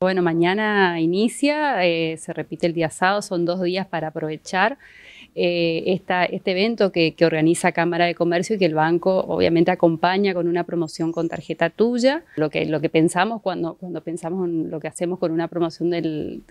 Bueno, mañana inicia, eh, se repite el día sábado, son dos días para aprovechar eh, este evento que, organiza Cámara de Comercio y que el banco obviamente acompaña con una promoción con tarjeta tuya. Lo que, pensamos cuando, pensamos en lo que hacemos con una promoción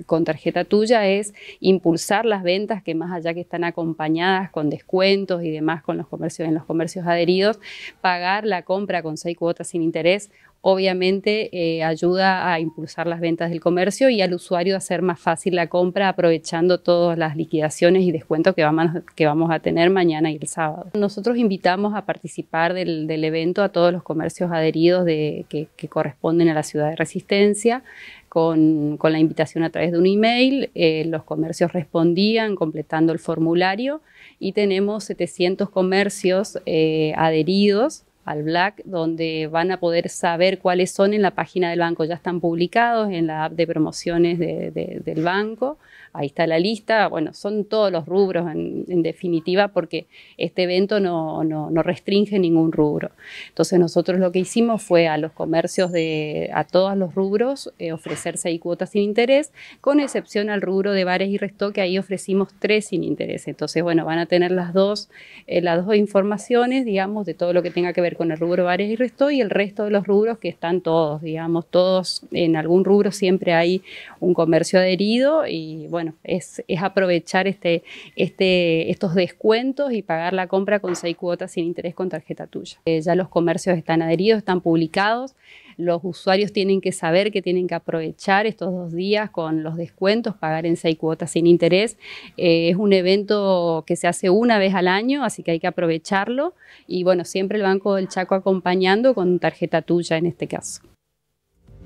con tarjeta tuya es impulsar las ventas que más allá que están acompañadas con descuentos y demás con los comercios, en los comercios adheridos, pagar la compra con seis cuotas sin interés obviamente eh, ayuda a impulsar las ventas del comercio y al usuario hacer más fácil la compra aprovechando todas las liquidaciones y descuentos que vamos, que vamos a tener mañana y el sábado. Nosotros invitamos a participar del, evento a todos los comercios adheridos que, corresponden a la ciudad de Resistencia. Con, la invitación a través de un email, eh, los comercios respondían completando el formulario y tenemos 700 comercios eh, adheridos al Black, donde van a poder saber cuáles son en la página del banco. Ya están publicados en la app de promociones del banco. Ahí está la lista. Bueno, son todos los rubros en, definitiva, porque este evento no, restringe ningún rubro. Entonces nosotros lo que hicimos fue a los comercios de, a todos los rubros, eh, ofrecerse ofrecer cuotas sin interés, con excepción al rubro de bares y resto, que ahí ofrecimos tres sin interés. Entonces, bueno, van a tener las dos, eh, las dos informaciones, digamos, de todo lo que tenga que ver con el rubro bares y resto y el resto de los rubros que están todos, digamos, todos en algún rubro siempre hay un comercio adherido y bueno, es, aprovechar este, este, estos descuentos y pagar la compra con seis cuotas sin interés con tarjeta tuya. Eh, ya los comercios están adheridos, están publicados. Los usuarios tienen que saber que tienen que aprovechar estos dos días con los descuentos, pagar en seis cuotas sin interés. Eh, es un evento que se hace una vez al año, así que hay que aprovecharlo. Y bueno, siempre el Banco del Chaco acompañando con tarjeta tuya en este caso.